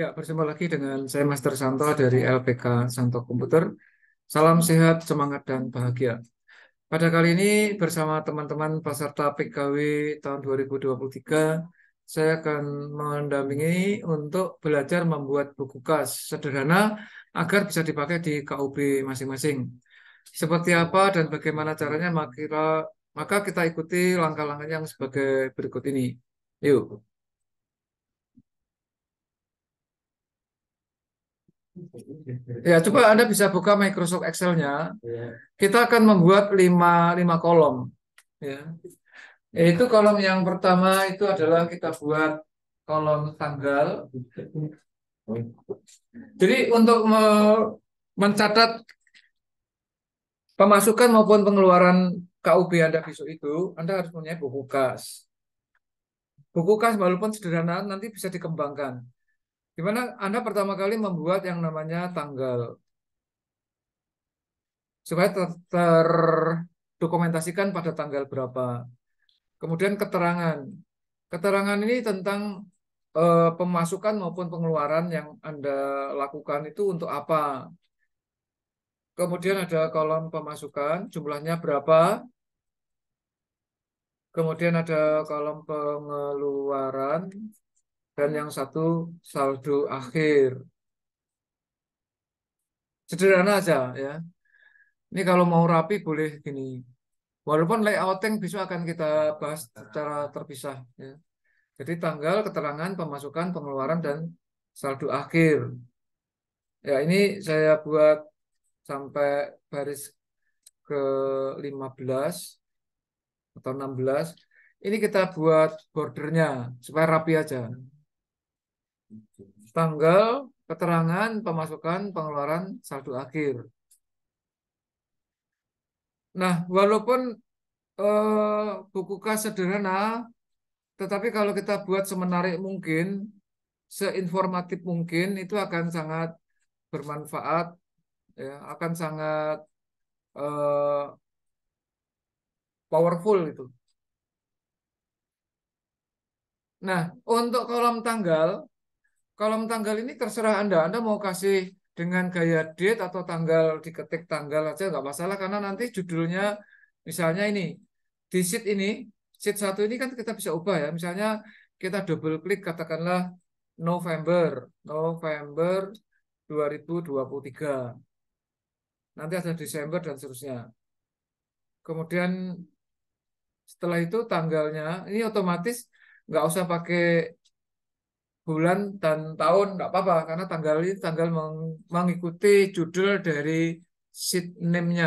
Ya, bersama lagi dengan saya Master Santo dari LPK Santo Komputer. Salam sehat, semangat, dan bahagia. Pada kali ini bersama teman-teman peserta PKW tahun 2023, saya akan mendampingi untuk belajar membuat buku kas sederhana agar bisa dipakai di KUB masing-masing. Seperti apa dan bagaimana caranya, maka kita ikuti langkah-langkah yang sebagai berikut ini. Yuk. Ya, coba Anda bisa buka Microsoft Excel-nya. Kita akan membuat lima lima kolom. Ya. itu kolom yang pertama itu adalah kita buat kolom tanggal. Jadi untuk mencatat pemasukan maupun pengeluaran KUB Anda besok itu, Anda harus punya buku kas. Buku kas walaupun sederhana nanti bisa dikembangkan. Gimana Anda pertama kali membuat yang namanya tanggal supaya ter terdokumentasikan pada tanggal berapa. Kemudian keterangan. Keterangan ini tentang eh, pemasukan maupun pengeluaran yang Anda lakukan itu untuk apa. Kemudian ada kolom pemasukan, jumlahnya berapa, Kemudian ada kolom pengeluaran, dan yang satu saldo akhir. Sederhana aja ya. Ini kalau mau rapi boleh gini. Walaupun layouting besok akan kita bahas secara terpisah ya. Jadi tanggal, keterangan, pemasukan, pengeluaran dan saldo akhir. Ya, ini saya buat sampai baris ke 15 atau 16. Ini kita buat bordernya supaya rapi aja tanggal keterangan pemasukan pengeluaran saldo akhir. Nah, walaupun eh, buku kas sederhana, tetapi kalau kita buat semenarik mungkin, seinformatif mungkin, itu akan sangat bermanfaat, ya, akan sangat eh, powerful itu. Nah, untuk kolom tanggal, kolom tanggal ini terserah Anda. Anda mau kasih dengan gaya date atau tanggal, diketik tanggal aja nggak masalah. Karena nanti judulnya misalnya ini, di sheet ini, sheet satu ini kan kita bisa ubah ya. Misalnya kita double klik katakanlah November, November 2023. Nanti ada Desember dan seterusnya. Kemudian setelah itu tanggalnya, ini otomatis nggak usah pakai bulan dan tahun nggak apa-apa karena tanggal ini tanggal meng mengikuti judul dari sheet name-nya.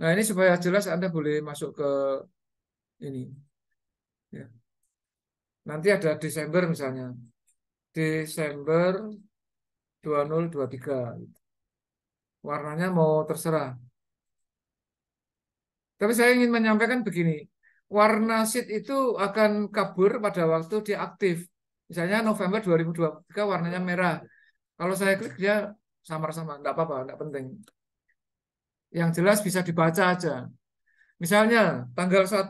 Nah, ini supaya jelas Anda boleh masuk ke ini. Ya. Nanti ada Desember misalnya. Desember 2023. Warnanya mau terserah. Tapi saya ingin menyampaikan begini, warna seed itu akan kabur pada waktu dia aktif. Misalnya November 2023 warnanya merah. Kalau saya klik dia samar-samar, enggak apa-apa, enggak penting. Yang jelas bisa dibaca aja. Misalnya tanggal 1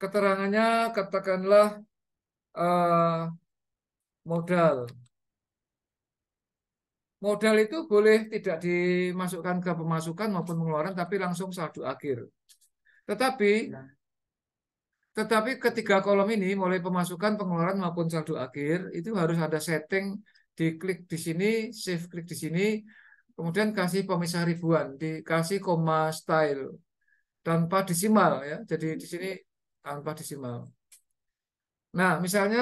keterangannya katakanlah uh, modal. Modal itu boleh tidak dimasukkan ke pemasukan maupun pengeluaran, tapi langsung saldo akhir. Tetapi iya. Tetapi ketiga kolom ini, mulai pemasukan, pengeluaran maupun saldo akhir, itu harus ada setting di klik di sini, save klik di sini, kemudian kasih pemisah ribuan, dikasih koma style tanpa desimal ya. Jadi di sini tanpa desimal. Nah, misalnya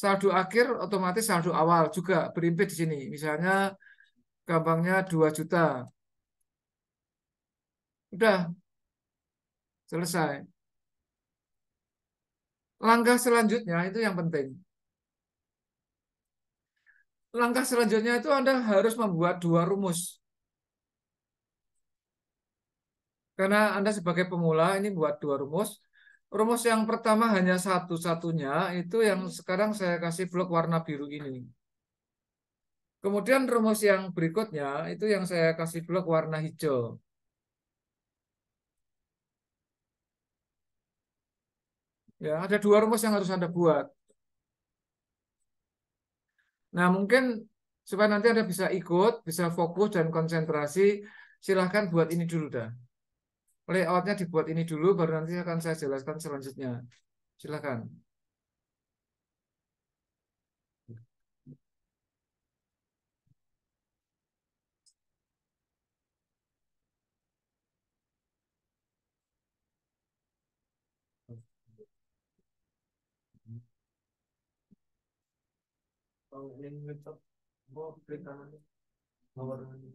saldo akhir otomatis saldo awal juga berimpit di sini. Misalnya gampangnya 2 juta. Udah. Selesai. Langkah selanjutnya itu yang penting. Langkah selanjutnya itu Anda harus membuat dua rumus. Karena Anda sebagai pemula ini buat dua rumus. Rumus yang pertama hanya satu-satunya itu yang sekarang saya kasih blok warna biru ini. Kemudian rumus yang berikutnya itu yang saya kasih blok warna hijau. Ya, ada dua rumus yang harus Anda buat. Nah, mungkin supaya nanti Anda bisa ikut, bisa fokus dan konsentrasi, silahkan buat ini dulu dah. Layoutnya dibuat ini dulu, baru nanti akan saya jelaskan selanjutnya. Silahkan.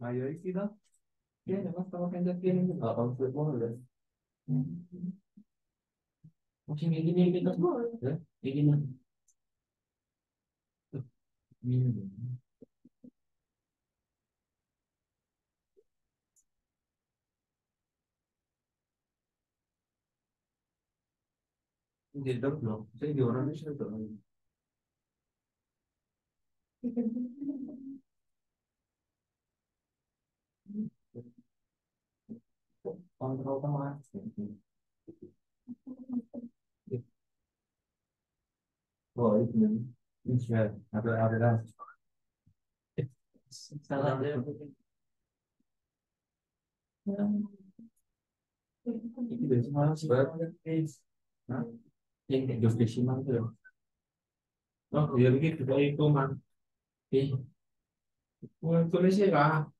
mayorcita y además estamos gente bien a once móviles Şimdi ilgili ilgili nasıl var? İlgili. Bilmiyorum. Şimdi dört mu? Şey diyor, oranın içine dört mu? Kontrol teman. Well, you can reach ada ada it Salah deh. Ini dari yang Jokowi Siman tuh. Oh, ya begitu dari Koman. 비. 뭘 그릇이라.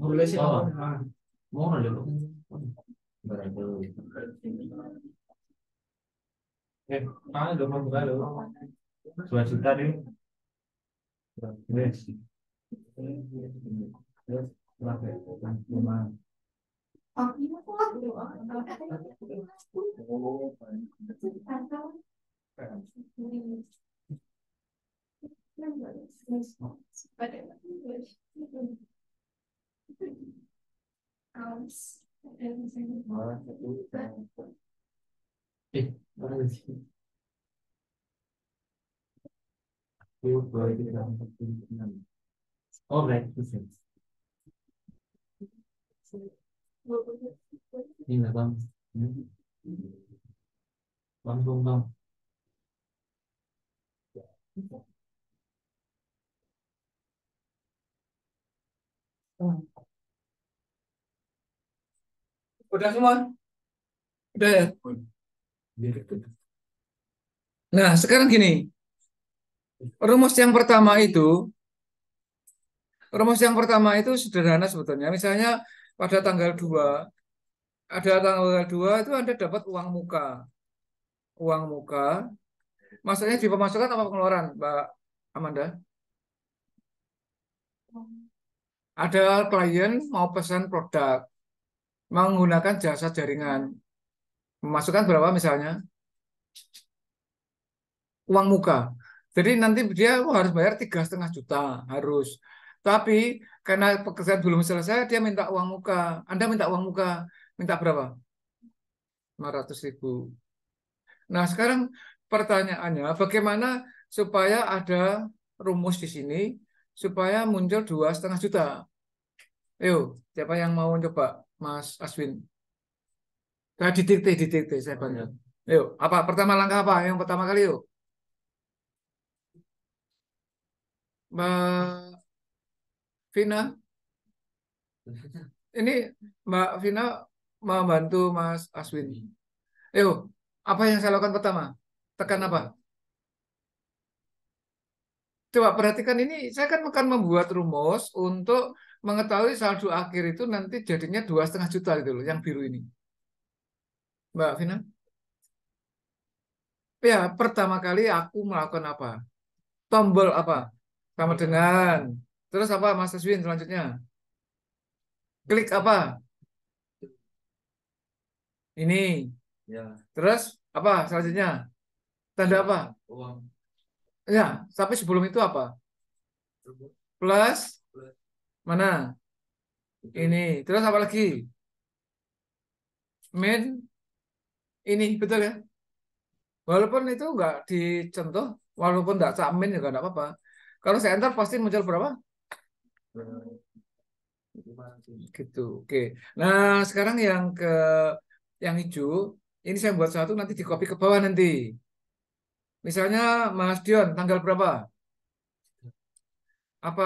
그릇이라. 뭐를 내고. Beradu. Eh, mana dong mau buka lo? Dua juta deh. Yes. Yes. remember this but in English, even else, everything more than will All right, Udah semua? Udah ya? Nah, sekarang gini. Rumus yang pertama itu, rumus yang pertama itu sederhana sebetulnya. Misalnya pada tanggal 2, ada tanggal 2 itu Anda dapat uang muka. Uang muka, maksudnya di pemasukan apa pengeluaran, Mbak Amanda? Ada klien mau pesan produk menggunakan jasa jaringan. Memasukkan berapa misalnya? Uang muka. Jadi nanti dia harus bayar tiga setengah juta harus. Tapi karena pekerjaan belum selesai, dia minta uang muka. Anda minta uang muka, minta berapa? lima ratus ribu. Nah sekarang pertanyaannya, bagaimana supaya ada rumus di sini supaya muncul dua setengah juta? Yuk, siapa yang mau coba Mas Aswin? titik, didikte, titik, saya bantu. Yuk, apa pertama langkah apa? Yang pertama kali yuk. Mbak Vina. Ini Mbak Vina membantu Mas Aswin. Yuk, apa yang saya lakukan pertama? Tekan apa? Coba perhatikan ini, saya kan akan membuat rumus untuk mengetahui saldo akhir itu nanti jadinya dua setengah juta itu loh yang biru ini. Mbak Vina? Ya, pertama kali aku melakukan apa? Tombol apa? Sama dengan. Terus apa Mas Aswin selanjutnya? Klik apa? Ini. Ya. Terus apa selanjutnya? Tanda apa? Uang. Ya, tapi sebelum itu apa? Plus Mana? Ini. Terus apa lagi? Min ini betul ya. Walaupun itu enggak dicentuh, walaupun nggak sakmin juga enggak apa-apa. Kalau saya enter pasti muncul berapa? Gitu. Oke. Nah sekarang yang ke yang hijau ini saya buat satu nanti di copy ke bawah nanti. Misalnya Mas Dion tanggal berapa? Apa?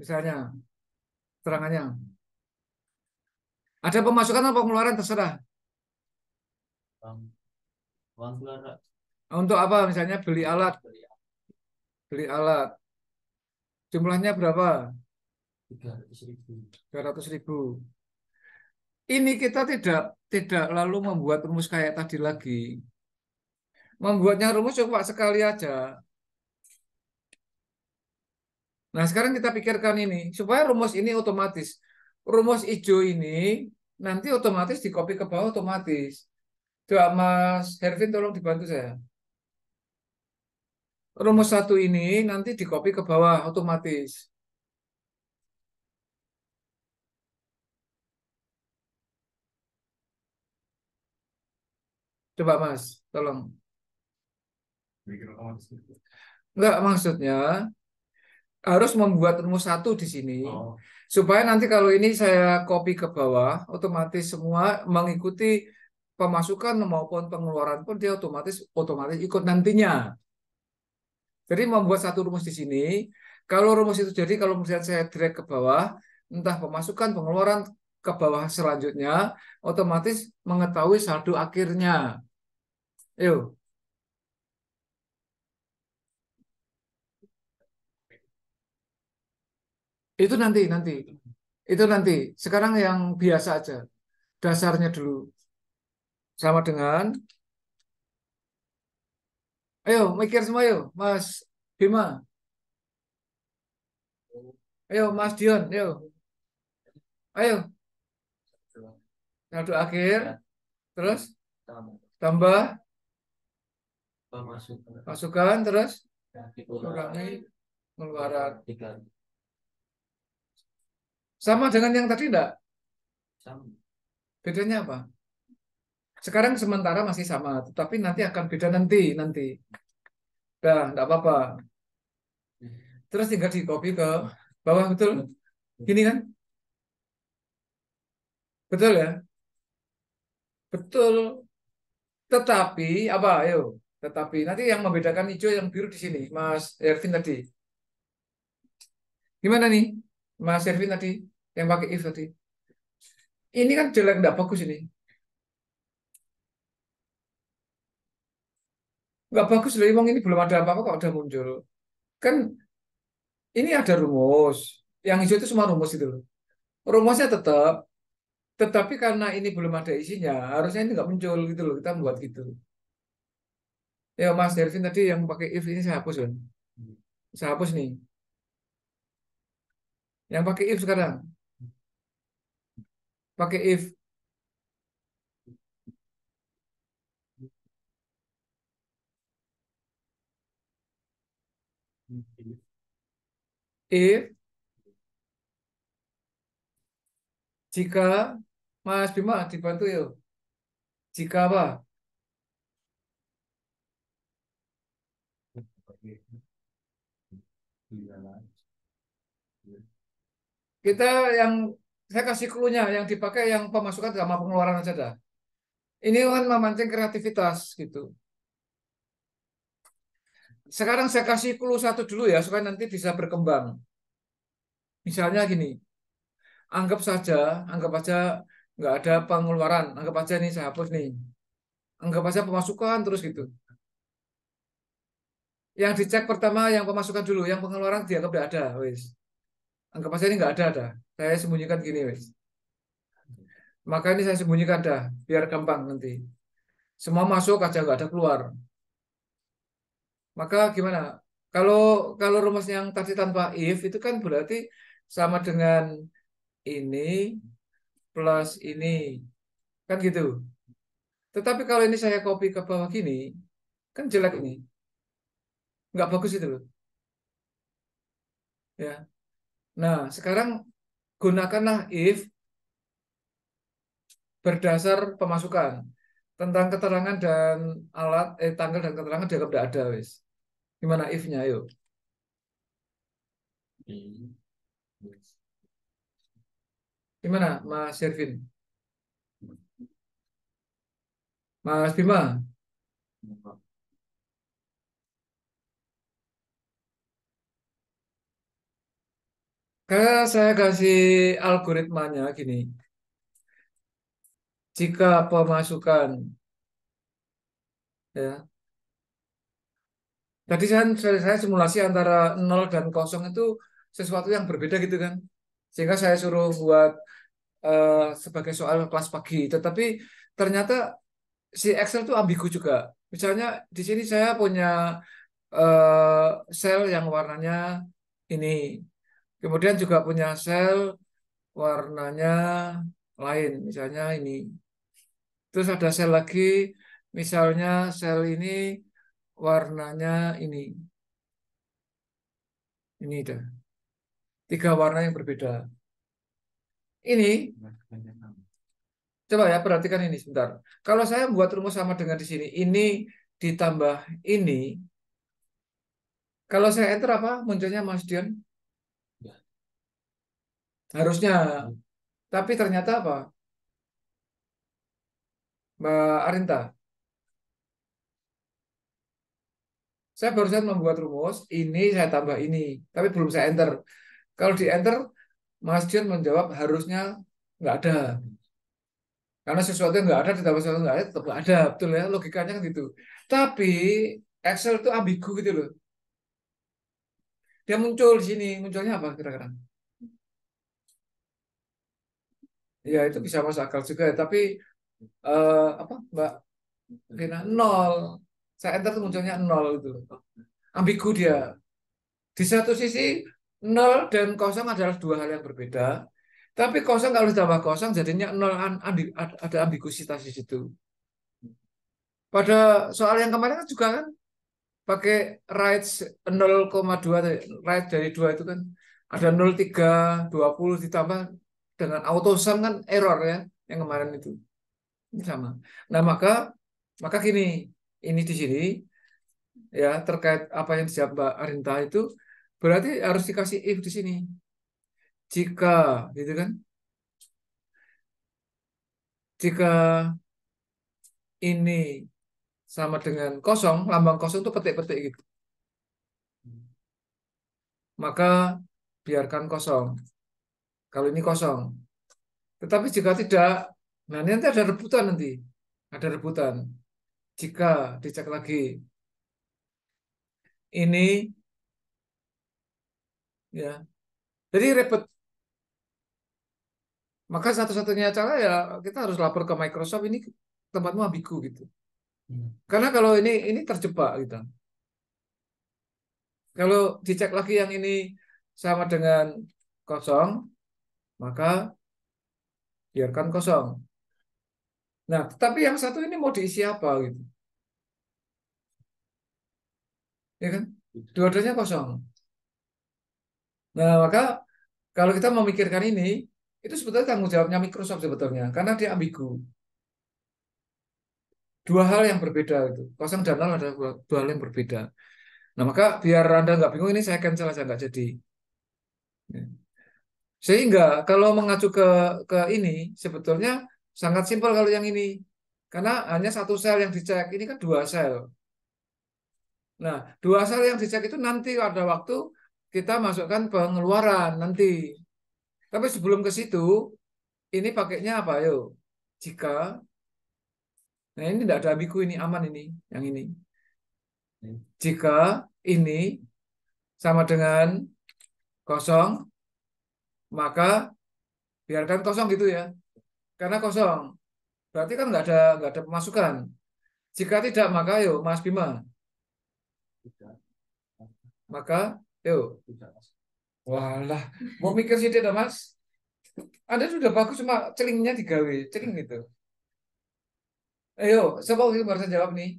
misalnya terangannya. Ada pemasukan atau pengeluaran terserah. Untuk apa misalnya beli alat? Beli alat. Jumlahnya berapa? 300 ribu. Ini kita tidak tidak lalu membuat rumus kayak tadi lagi. Membuatnya rumus cukup sekali aja. Nah sekarang kita pikirkan ini, supaya rumus ini otomatis. Rumus hijau ini nanti otomatis di copy ke bawah otomatis. Coba Mas Hervin tolong dibantu saya. Rumus satu ini nanti di copy ke bawah otomatis. Coba Mas, tolong. Enggak, maksudnya harus membuat rumus satu di sini oh. supaya nanti kalau ini saya copy ke bawah otomatis semua mengikuti pemasukan maupun pengeluaran pun dia otomatis otomatis ikut nantinya. Jadi membuat satu rumus di sini. Kalau rumus itu jadi kalau misalnya saya drag ke bawah, entah pemasukan pengeluaran ke bawah selanjutnya otomatis mengetahui saldo akhirnya. Yuk. Itu nanti, nanti. Itu nanti. Sekarang yang biasa aja. Dasarnya dulu. Sama dengan. Ayo, mikir semua yuk. Mas Bima. Ayo, Mas Dion. Ayo. Ayo. satu akhir. Terus? Tambah. Masukan. terus? Kurangi pengeluaran. Sama dengan yang tadi enggak? Sama. Bedanya apa? Sekarang sementara masih sama, tetapi nanti akan beda nanti, nanti. Dah, enggak apa-apa. Terus tinggal di copy ke bawah, betul? Gini kan? Betul ya? Betul. Tetapi, apa? Ayo. Tetapi, nanti yang membedakan hijau yang biru di sini, Mas Ervin tadi. Gimana nih, Mas Ervin tadi? yang pakai if tadi. Ini kan jelek nggak bagus ini. Nggak bagus loh, wong ini belum ada apa-apa kok udah muncul. Kan ini ada rumus. Yang hijau itu semua rumus itu loh. Rumusnya tetap, tetapi karena ini belum ada isinya, harusnya ini nggak muncul gitu loh. Kita membuat gitu. Ya Mas Dervin tadi yang pakai if ini saya hapus kan. Saya hapus nih. Yang pakai if sekarang pakai if. If jika Mas Bima dibantu yuk. Jika apa? Kita yang saya kasih clue yang dipakai yang pemasukan sama pengeluaran aja dah. Ini kan memancing kreativitas gitu. Sekarang saya kasih clue satu dulu ya supaya nanti bisa berkembang. Misalnya gini, anggap saja, anggap saja nggak ada pengeluaran, anggap saja ini saya hapus nih. Anggap saja pemasukan terus gitu. Yang dicek pertama yang pemasukan dulu, yang pengeluaran dianggap tidak ada, wis. Anggap saja ini nggak ada dah. Saya sembunyikan gini wes. Maka ini saya sembunyikan dah, biar gampang nanti. Semua masuk aja nggak ada keluar. Maka gimana? Kalau kalau rumus yang tadi tanpa if itu kan berarti sama dengan ini plus ini. Kan gitu. Tetapi kalau ini saya copy ke bawah gini, kan jelek ini. Nggak bagus itu loh. Ya, Nah, sekarang gunakanlah if berdasar pemasukan tentang keterangan dan alat eh tanggal dan keterangan dianggap tidak ada wis. Gimana if-nya yuk? Gimana Mas Servin? Mas Bima? ke saya kasih algoritmanya gini. Jika pemasukan ya. Tadi saya, saya simulasi antara nol dan kosong itu sesuatu yang berbeda gitu kan. Sehingga saya suruh buat uh, sebagai soal kelas pagi. Tetapi ternyata si Excel itu ambigu juga. Misalnya di sini saya punya uh, sel yang warnanya ini Kemudian juga punya sel warnanya lain, misalnya ini. Terus ada sel lagi, misalnya sel ini warnanya ini. Ini dah. Tiga warna yang berbeda. Ini Coba ya perhatikan ini sebentar. Kalau saya buat rumus sama dengan di sini, ini ditambah ini. Kalau saya enter apa munculnya Mas Dion? harusnya tapi ternyata apa Mbak Arinta saya barusan membuat rumus ini saya tambah ini tapi belum saya enter kalau di enter Mas Jun menjawab harusnya nggak ada karena sesuatu yang nggak ada ditambah sesuatu nggak ada tetap nggak ada betul ya logikanya kan gitu tapi Excel itu ambigu gitu loh dia muncul di sini munculnya apa kira-kira ya itu bisa masuk akal juga ya. tapi uh, apa Mbak Rina nol saya enter tuh munculnya nol itu ambigu dia di satu sisi nol dan kosong adalah dua hal yang berbeda tapi kosong kalau ditambah kosong jadinya nol ada ambigusitas di situ pada soal yang kemarin kan juga kan pakai rights 0,2 right dari dua itu kan ada 0,3 20 ditambah dengan autosum kan error ya yang kemarin itu ini sama nah maka maka gini ini di sini ya terkait apa yang siap Mbak Arinta itu berarti harus dikasih if di sini jika gitu kan jika ini sama dengan kosong lambang kosong itu petik-petik gitu maka biarkan kosong kalau ini kosong. Tetapi jika tidak, nah nanti ada rebutan nanti. Ada rebutan. Jika dicek lagi, ini ya jadi repot maka satu-satunya cara ya kita harus lapor ke Microsoft ini tempatmu ambigu gitu. Hmm. Karena kalau ini ini terjebak gitu. Kalau dicek lagi yang ini sama dengan kosong, maka biarkan kosong. Nah, tetapi yang satu ini mau diisi apa gitu? Ya kan? Dua-duanya kosong. Nah, maka kalau kita memikirkan ini, itu sebetulnya tanggung jawabnya Microsoft sebetulnya, karena dia ambigu. Dua hal yang berbeda itu. Kosong dan nol adalah dua hal yang berbeda. Nah, maka biar Anda nggak bingung, ini saya cancel aja, nggak jadi. Ya. Sehingga kalau mengacu ke ke ini sebetulnya sangat simpel kalau yang ini. Karena hanya satu sel yang dicek, ini kan dua sel. Nah, dua sel yang dicek itu nanti ada waktu kita masukkan pengeluaran nanti. Tapi sebelum ke situ, ini pakainya apa yuk Jika Nah, ini tidak ada biku ini aman ini, yang ini. Jika ini sama dengan kosong maka biarkan kosong gitu ya. Karena kosong. Berarti kan nggak ada nggak ada pemasukan. Jika tidak maka yuk Mas Bima. Maka yuk. Walah, mau mikir sih tidak Mas? Anda sudah bagus cuma celingnya digawe, celing gitu. Ayo, siapa yang barusan jawab nih?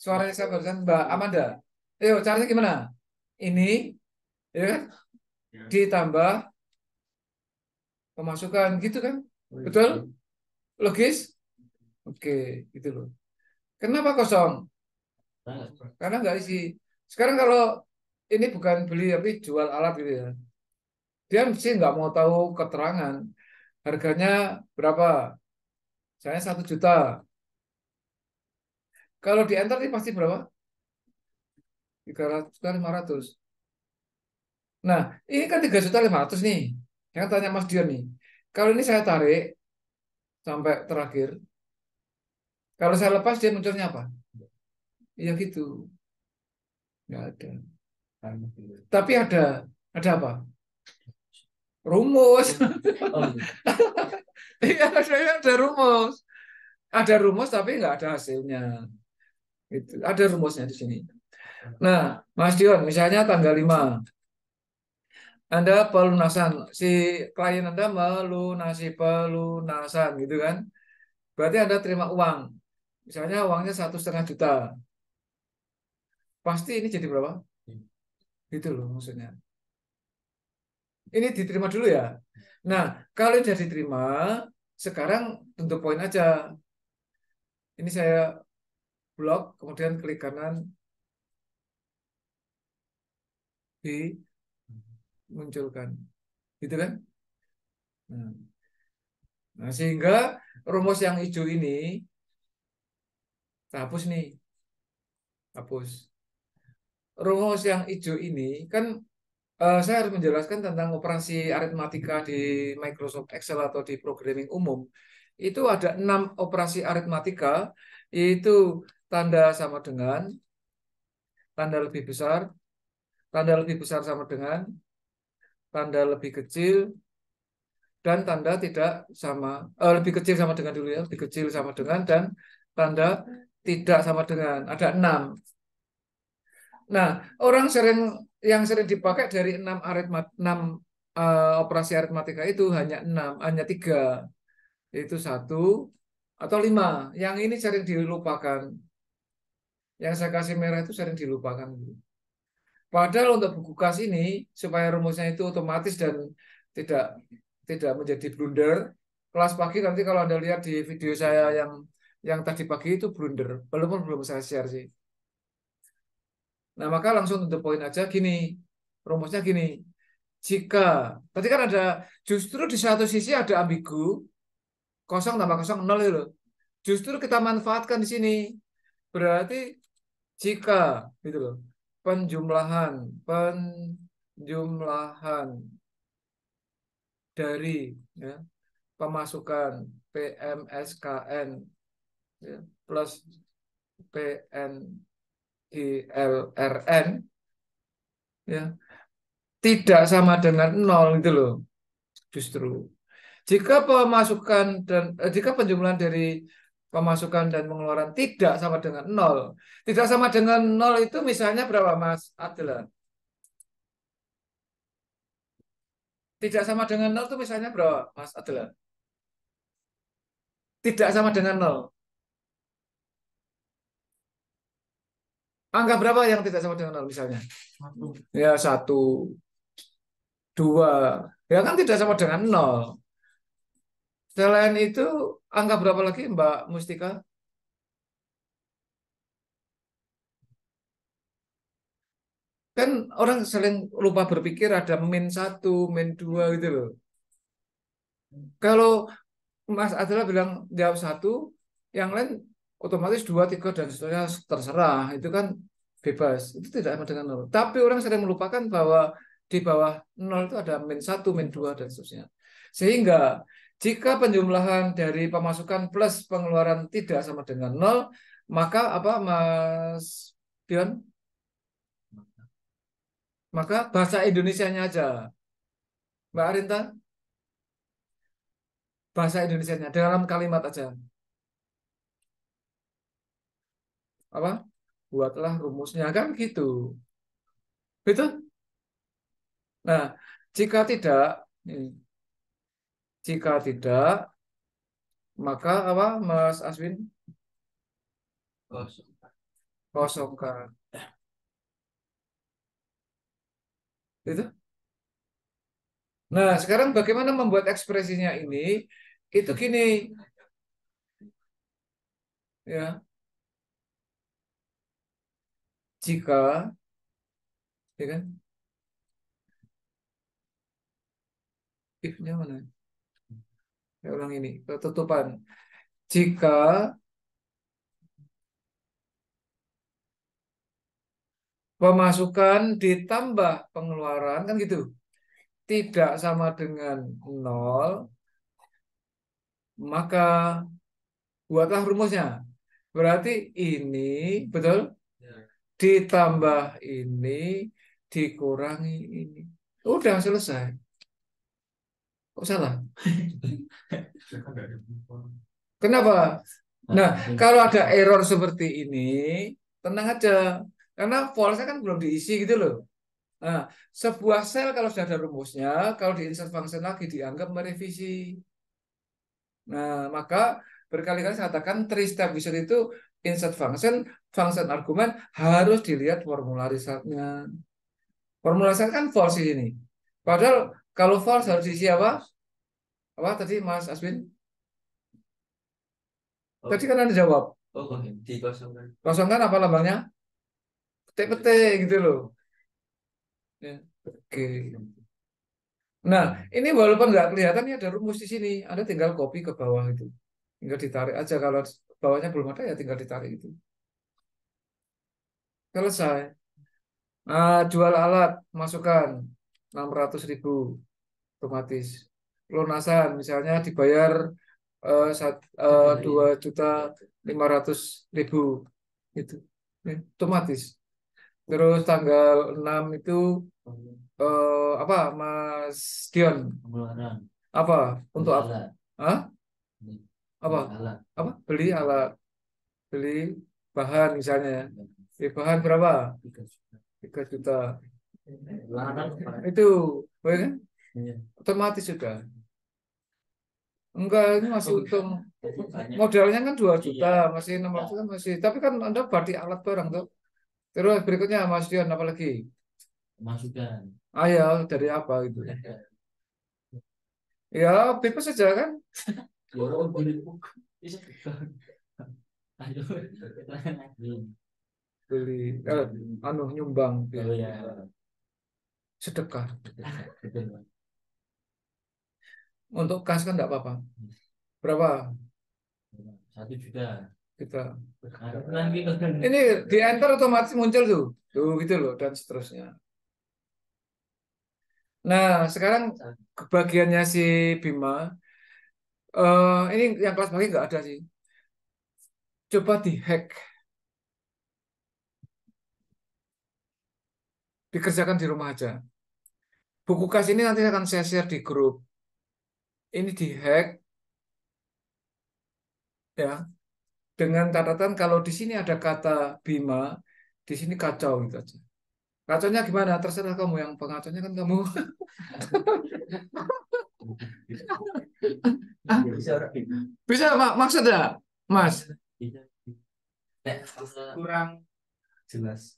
Suaranya saya barusan Mbak Amanda. Ayo, caranya gimana? Ini, ya kan? Ya. ditambah pemasukan gitu kan? Oh, iya, betul? Logis? Oke, gitu loh. Kenapa kosong? Karena nggak isi. Sekarang kalau ini bukan beli tapi jual alat gitu ya. Dia sih nggak mau tahu keterangan harganya berapa. Saya satu juta. Kalau di enter pasti berapa? 300 lima 500. Nah, ini kan 3 juta 500 nih. Yang tanya Mas Dion nih. Kalau ini saya tarik sampai terakhir, kalau saya lepas dia munculnya apa? Ya gitu. Enggak ada. Tapi ada ada apa? Rumus. Oh, iya, oh. ada, iya, ada rumus. Ada rumus tapi enggak ada hasilnya. Itu ada rumusnya di sini. Nah, Mas Dion, misalnya tanggal 5 anda pelunasan, si klien Anda melunasi pelunasan gitu kan. Berarti Anda terima uang. Misalnya uangnya satu setengah juta. Pasti ini jadi berapa? Gitu loh maksudnya. Ini diterima dulu ya. Nah, kalau sudah diterima, sekarang tentu poin aja. Ini saya blok, kemudian klik kanan di munculkan. Gitu kan? Nah. nah, sehingga rumus yang hijau ini hapus nih. Hapus. Rumus yang hijau ini kan uh, saya harus menjelaskan tentang operasi aritmatika di Microsoft Excel atau di programming umum. Itu ada enam operasi aritmatika, itu tanda sama dengan, tanda lebih besar, tanda lebih besar sama dengan, tanda lebih kecil dan tanda tidak sama uh, lebih kecil sama dengan dulu ya lebih kecil sama dengan dan tanda tidak sama dengan ada enam nah orang sering yang sering dipakai dari enam aritmat enam uh, operasi aritmatika itu hanya enam hanya tiga itu satu atau lima yang ini sering dilupakan yang saya kasih merah itu sering dilupakan Padahal untuk buku kas ini supaya rumusnya itu otomatis dan tidak tidak menjadi blunder. Kelas pagi nanti kalau Anda lihat di video saya yang yang tadi pagi itu blunder, belum belum saya share sih. Nah, maka langsung untuk poin aja gini. Rumusnya gini. Jika tadi kan ada justru di satu sisi ada ambigu kosong tambah kosong nol itu. Justru kita manfaatkan di sini. Berarti jika gitu loh penjumlahan penjumlahan dari ya, pemasukan PMSKN ya, plus PNILRN ya tidak sama dengan nol gitu loh justru jika pemasukan dan eh, jika penjumlahan dari pemasukan dan pengeluaran tidak sama dengan nol. Tidak sama dengan nol itu misalnya berapa Mas Adlan? Tidak sama dengan nol itu misalnya berapa Mas Adlan? Tidak sama dengan nol. Angka berapa yang tidak sama dengan nol misalnya? Satu. Ya satu, dua. Ya kan tidak sama dengan nol. Selain itu, angka berapa lagi Mbak Mustika? Kan orang sering lupa berpikir ada min 1, min 2 gitu loh. Kalau Mas Adela bilang jawab satu, yang lain otomatis dua, tiga, dan seterusnya terserah. Itu kan bebas. Itu tidak sama dengan nol. Tapi orang sering melupakan bahwa di bawah nol itu ada min satu, min dua, dan seterusnya. Sehingga jika penjumlahan dari pemasukan plus pengeluaran tidak sama dengan nol, maka apa Mas Dion? Maka bahasa Indonesia-nya aja. Mbak Arinta? Bahasa Indonesia-nya dalam kalimat aja. Apa? Buatlah rumusnya kan gitu. Betul? Nah, jika tidak, jika tidak, maka apa Mas Aswin? Kosongkan. Kosongkan. Itu. Nah, sekarang bagaimana membuat ekspresinya ini? Itu gini. Ya. Jika ya kan? if mana? mana? saya ulang ini ketutupan jika pemasukan ditambah pengeluaran kan gitu tidak sama dengan nol maka buatlah rumusnya berarti ini betul ya. ditambah ini dikurangi ini udah selesai Kok salah? Kenapa? Nah, nah kalau ada error seperti ini, tenang aja. Karena false kan belum diisi gitu loh. Nah, sebuah sel kalau sudah ada rumusnya, kalau diinsert function lagi dianggap merevisi. Nah, maka berkali-kali saya katakan three step wizard itu insert function, function argumen harus dilihat formula resultnya. Formula kan false di Padahal kalau false harus diisi apa? Apa tadi Mas Aswin? Oh. Tadi kan Anda jawab. Oh, dikosongkan. Kosongkan apa lambangnya? Petik-petik gitu loh. Ya. Oke. Okay. Nah, ini walaupun nggak kelihatan ya ada rumus di sini. Anda tinggal copy ke bawah itu. Tinggal ditarik aja kalau bawahnya belum ada ya tinggal ditarik itu. Selesai. Nah, jual alat, masukkan 600 ribu otomatis. Lunasan misalnya dibayar eh, eh, dua juta lima ratus ribu itu otomatis. Terus tanggal 6 itu eh, apa Mas Dion? Apa untuk apa? Hah? Apa? Apa? Beli alat. Beli bahan misalnya. Iya. Beli bahan berapa? tiga juta. 3 juta itu ya kan iya. otomatis sudah enggak ini masih iya. untung modalnya kan dua juta iya. masih enam ratus masih tapi kan anda berarti alat barang tuh terus berikutnya Mas Dion apa lagi masukan ah, ya, dari apa itu ya bebas saja kan ya, beli eh, beli anu nyumbang beli. Oh, ya sedekah. Untuk kas kan enggak apa-apa. Hmm. Berapa? Satu juta. Kita. Kan- ini di enter otomatis muncul tuh. Tuh gitu loh dan seterusnya. Nah, sekarang kebagiannya si Bima. Uh, ini yang kelas pagi nggak ada sih. Coba di hack Dikerjakan di rumah aja buku kas ini nanti akan saya share di grup. Ini dihack ya dengan catatan kalau di sini ada kata Bima, di sini kacau gitu aja. Kacaunya gimana? Terserah kamu yang pengacaunya kan kamu. bisa, bisa mak maksudnya, Mas? Iya. Kurang jelas.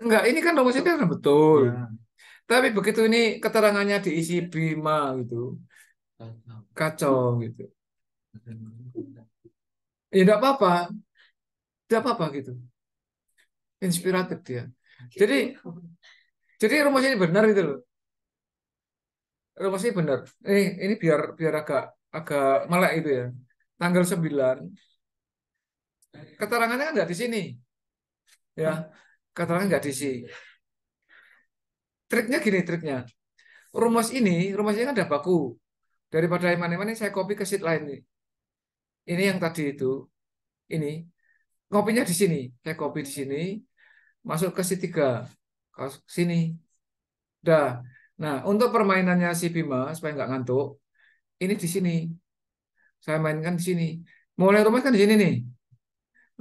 Enggak, ini kan domisili betul. Ya tapi begitu ini keterangannya diisi Bima gitu, kacau gitu. Ya enggak apa-apa. Enggak apa-apa gitu. Inspiratif dia. Jadi jadi rumus ini benar itu loh. Rumus ini benar. Ini ini biar biar agak agak malah itu ya. Tanggal 9 keterangannya kan enggak di sini. Ya, keterangan enggak di sini. Triknya gini triknya. Rumus ini, rumus ini kan ada baku. Daripada iman mana mana saya copy ke sheet lain nih. Ini yang tadi itu. Ini. Kopinya di sini. Saya copy di sini. Masuk ke sheet 3. Ke sini. dah Nah, untuk permainannya si Bima, supaya nggak ngantuk, ini di sini. Saya mainkan di sini. Mulai rumus kan di sini nih.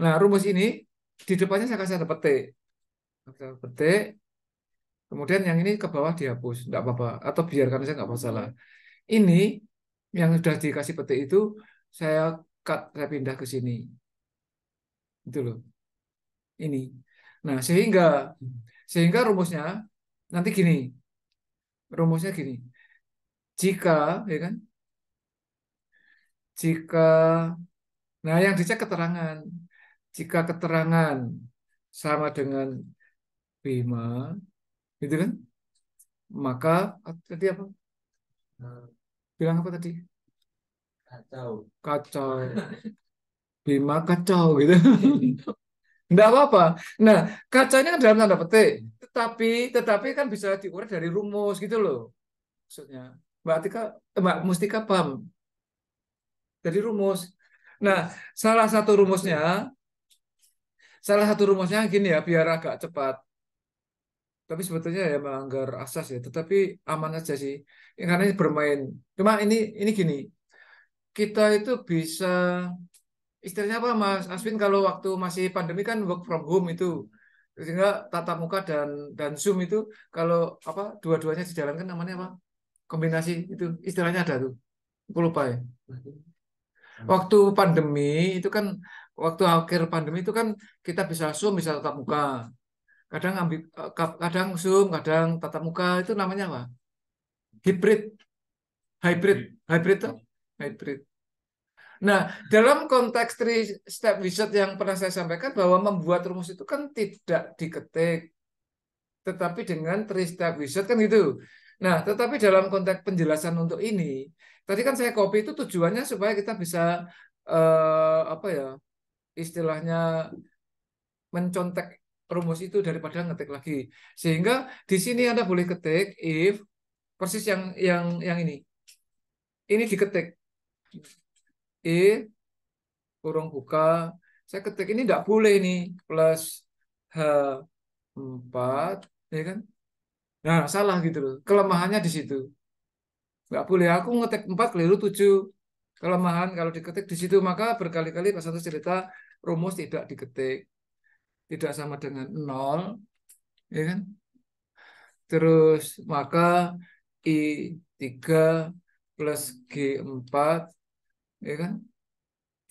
Nah, rumus ini di depannya saya kasih ada petik. Petik, Kemudian yang ini ke bawah dihapus, tidak apa-apa. Atau biarkan saja, tidak masalah. Ini yang sudah dikasih petik itu saya cut, saya pindah ke sini. Itu loh. Ini. Nah, sehingga sehingga rumusnya nanti gini. Rumusnya gini. Jika, ya kan? Jika Nah, yang dicek keterangan. Jika keterangan sama dengan Bima gitu kan maka tadi apa hmm. bilang apa tadi kacau kacau Bima kacau gitu Enggak apa-apa. Nah, kacanya kan dalam tanda petik. Tetapi tetapi kan bisa diurai dari rumus gitu loh. Maksudnya. Mbak Atika, eh, Mbak Mustika paham. Dari rumus. Nah, salah satu rumusnya salah satu rumusnya gini ya biar agak cepat tapi sebetulnya ya melanggar asas ya tetapi aman aja sih ya, karena bermain cuma ini ini gini kita itu bisa istilahnya apa Mas Aswin kalau waktu masih pandemi kan work from home itu sehingga tatap muka dan dan zoom itu kalau apa dua-duanya dijalankan namanya apa kombinasi itu istilahnya ada tuh aku lupa ya waktu pandemi itu kan waktu akhir pandemi itu kan kita bisa zoom bisa tatap muka kadang ambil eh, kadang zoom kadang tatap muka itu namanya apa hybrid hybrid hybrid tuh hybrid nah dalam konteks three step wizard yang pernah saya sampaikan bahwa membuat rumus itu kan tidak diketik tetapi dengan three step wizard kan gitu nah tetapi dalam konteks penjelasan untuk ini tadi kan saya copy itu tujuannya supaya kita bisa eh, apa ya istilahnya mencontek rumus itu daripada ngetik lagi. Sehingga di sini Anda boleh ketik if persis yang yang yang ini. Ini diketik. If kurung buka. Saya ketik ini tidak boleh ini plus H4 ya kan? Nah, salah gitu loh. Kelemahannya di situ. Nggak boleh aku ngetik 4 keliru 7. Kelemahan kalau diketik di situ maka berkali-kali pas satu cerita rumus tidak diketik tidak sama dengan nol, ya kan? Terus maka I3 plus G4, ya kan?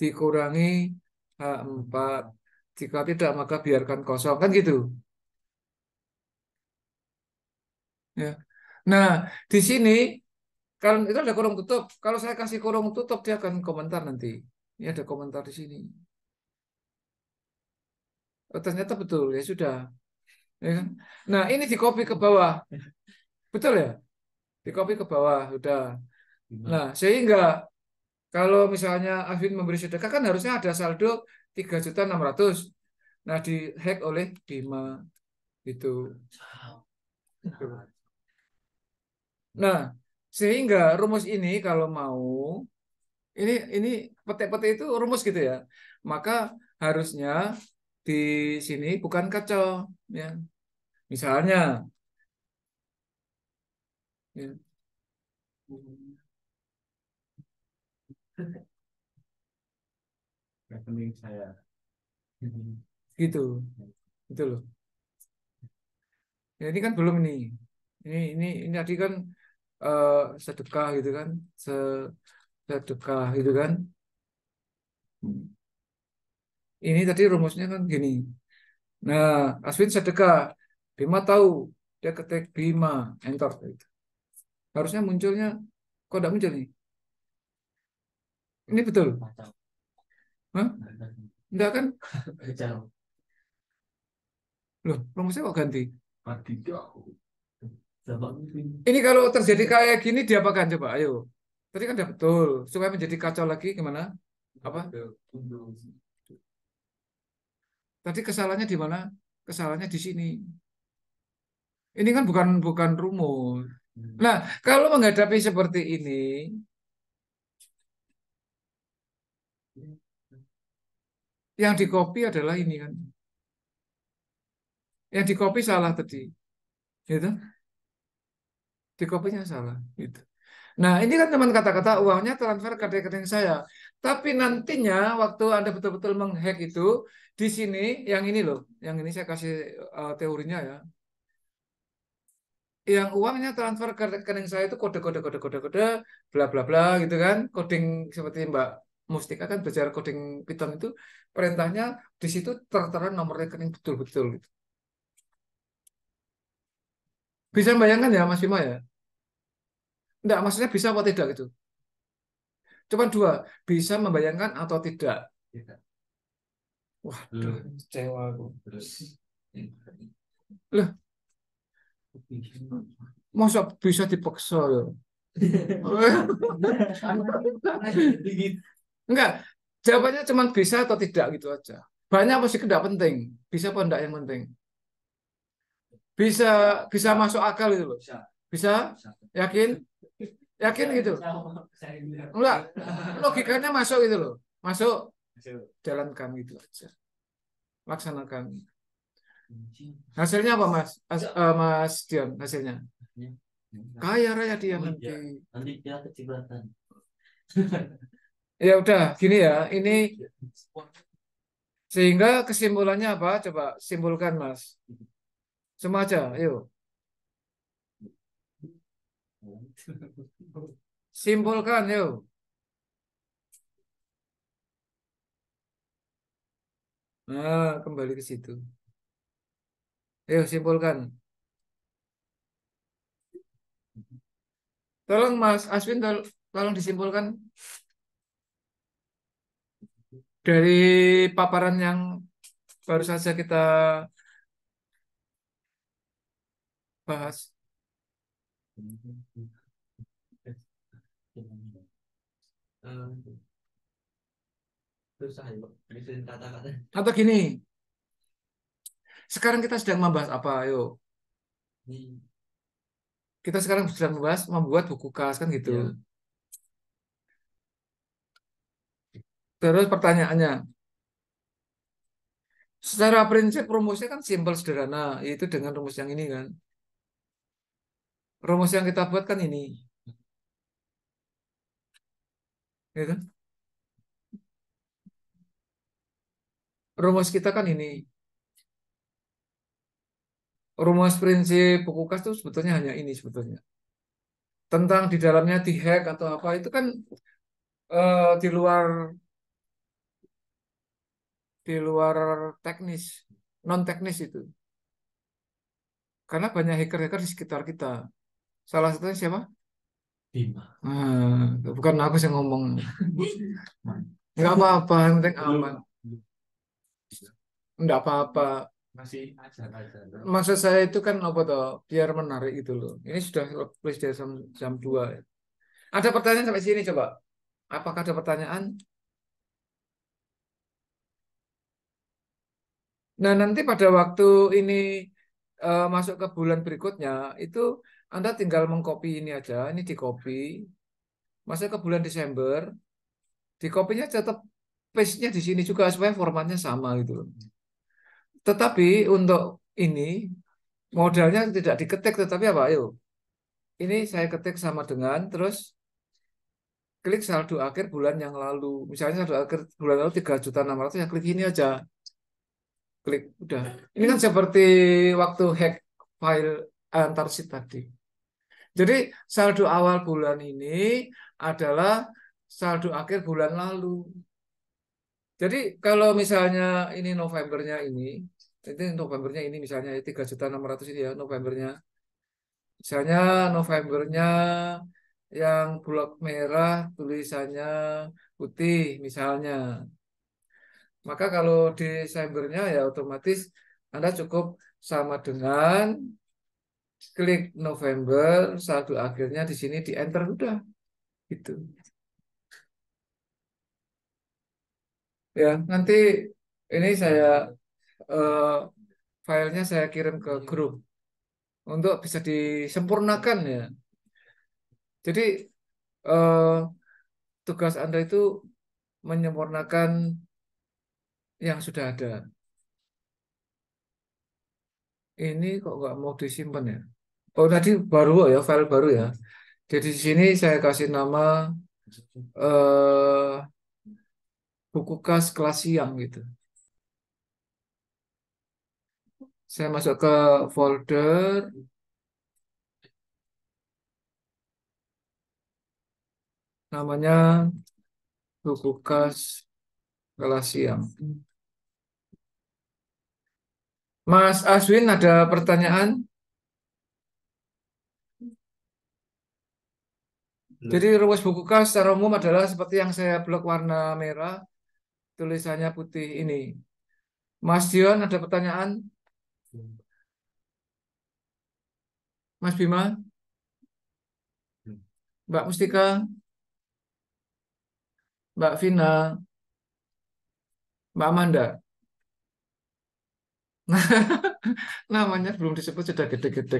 Dikurangi H4. Jika tidak maka biarkan kosong, kan gitu. Ya. Nah, di sini kan itu ada kurung tutup, kalau saya kasih kurung tutup dia akan komentar nanti. Ini ada komentar di sini oh, ternyata betul ya sudah ya kan? nah ini di copy ke bawah betul ya di copy ke bawah sudah iya. nah sehingga kalau misalnya Afin memberi sedekah kan harusnya ada saldo tiga juta enam ratus nah di hack oleh Bima itu gitu. nah sehingga rumus ini kalau mau ini ini pete-pete itu rumus gitu ya maka harusnya di sini bukan kacau ya misalnya ya. rekening saya gitu gitu loh ya, ini kan belum nih ini ini ini tadi kan uh, sedekah gitu kan sedekah gitu kan hmm ini tadi rumusnya kan gini. Nah, Aswin sedekah. Bima tahu. Dia ketik Bima. Enter. Gitu. Harusnya munculnya. Kok tidak muncul nih? Ini betul? Hah? Enggak kan? Loh, rumusnya kok ganti? Ini kalau terjadi kayak gini diapakan coba? Ayo. Tadi kan udah betul. Supaya menjadi kacau lagi gimana? Apa? Tadi kesalahannya di mana? Kesalahannya di sini. Ini kan bukan bukan rumus. Nah, hmm. kalau menghadapi seperti ini, yang dikopi adalah ini kan. Yang dikopi salah tadi. Gitu. Dikopinya salah. Gitu. Nah, ini kan teman kata-kata uangnya transfer ke rekening saya. Tapi nantinya waktu Anda betul-betul menghack itu, di sini yang ini loh, yang ini saya kasih uh, teorinya ya. Yang uangnya transfer ke rekening saya itu kode-kode kode-kode kode bla bla bla gitu kan. Coding seperti Mbak Mustika kan belajar coding Python itu perintahnya di situ tertera nomor rekening betul-betul gitu. Bisa bayangkan ya Mas Bima ya? Enggak, maksudnya bisa apa tidak gitu. Cuma dua, bisa membayangkan atau tidak. Ya kan? Waduh, hmm. kecewa aku. Loh, masa bisa dipaksa Enggak, jawabannya cuma bisa atau tidak gitu aja. Banyak masih tidak penting, bisa apa enggak yang penting. Bisa bisa masuk akal itu loh. Bisa? Yakin? Yakin iya, gitu? Enggak. Logikanya masuk itu loh. Masuk. Jalankan gitu aja. Laksanakan. Hasilnya apa Mas? As, uh, Mas Dion, hasilnya? Kaya raya dia oh, nanti. Iya. Nanti dia kecipratan. ya udah, gini ya. Ini sehingga kesimpulannya apa? Coba simpulkan Mas. semaja yuk. Iya. Simpulkan yuk. Nah, kembali ke situ. Yuk simpulkan. Tolong Mas Aswin tol tolong disimpulkan dari paparan yang baru saja kita bahas. susah kata-kata. Atau gini, sekarang kita sedang membahas apa? Ayo. Kita sekarang sedang membahas membuat buku kas kan gitu. Ya. Terus pertanyaannya, secara prinsip rumusnya kan simpel sederhana, yaitu dengan rumus yang ini kan. Rumus yang kita buat kan ini. Gitu. Ya kan? Rumus kita kan ini. Rumus prinsip kas itu sebetulnya hanya ini sebetulnya. Tentang di dalamnya dihack atau apa itu kan uh, di luar di luar teknis, non teknis itu. Karena banyak hacker-hacker di sekitar kita. Salah satunya siapa? Bima. Ah, bukan aku yang ngomong. Enggak apa-apa, yang penting aman. Enggak apa-apa. Masih aja, Maksud saya itu kan apa toh? Biar menarik itu loh. Ini sudah lebih dari jam, jam 2. Ada pertanyaan sampai sini coba. Apakah ada pertanyaan? Nah, nanti pada waktu ini uh, masuk ke bulan berikutnya itu anda tinggal mengcopy ini aja, ini di copy. Masuk ke bulan Desember, di copy-nya tetap paste-nya di sini juga supaya formatnya sama gitu loh. Tetapi untuk ini modalnya tidak diketik tetapi apa? Ayo. Ini saya ketik sama dengan terus klik saldo akhir bulan yang lalu. Misalnya saldo akhir bulan lalu juta 3 ratus, ya klik ini aja. Klik udah. Ini kan seperti waktu hack file antar tadi. Jadi saldo awal bulan ini adalah saldo akhir bulan lalu. Jadi kalau misalnya ini Novembernya ini, ini Novembernya ini misalnya ya, tiga juta enam ratus ini ya Novembernya. Misalnya Novembernya yang blok merah tulisannya putih misalnya. Maka kalau Desembernya ya otomatis Anda cukup sama dengan klik November, saldo akhirnya di sini di enter udah. Gitu. Ya, nanti ini saya uh, filenya saya kirim ke grup untuk bisa disempurnakan ya. Jadi uh, tugas Anda itu menyempurnakan yang sudah ada ini kok nggak mau disimpan ya? Oh tadi baru ya file baru ya. Jadi di sini saya kasih nama eh, buku khas kelas siang gitu. Saya masuk ke folder namanya buku khas kelas siang. Mas Aswin ada pertanyaan? Jadi ruas buku kas secara umum adalah seperti yang saya blok warna merah, tulisannya putih ini. Mas Dion ada pertanyaan? Mas Bima? Mbak Mustika? Mbak Vina? Mbak Amanda? namanya belum disebut sudah gede-gede.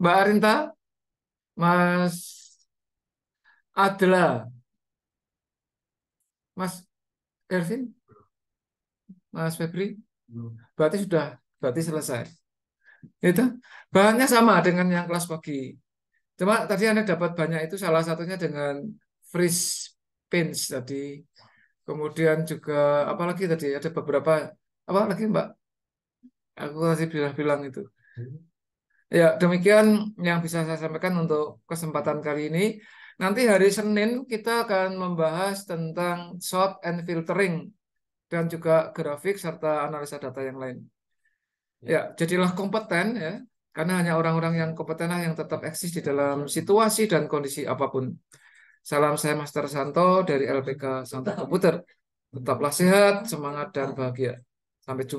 Mbak Arinta, Mas Adela, Mas Ervin, Mas Febri, berarti sudah berarti selesai. Itu bahannya sama dengan yang kelas pagi. Cuma tadi Anda dapat banyak itu salah satunya dengan freeze pins tadi. Kemudian juga apalagi tadi ada beberapa apa lagi Mbak aku masih bilang-bilang itu hmm. ya demikian yang bisa saya sampaikan untuk kesempatan kali ini nanti hari Senin kita akan membahas tentang sort and filtering dan juga grafik serta analisa data yang lain ya, ya jadilah kompeten ya karena hanya orang-orang yang kompeten yang tetap eksis di dalam situasi dan kondisi apapun. Salam saya Master Santo dari LPK Santo Komputer. Tetaplah sehat, semangat, dan bahagia. Sampai jumpa.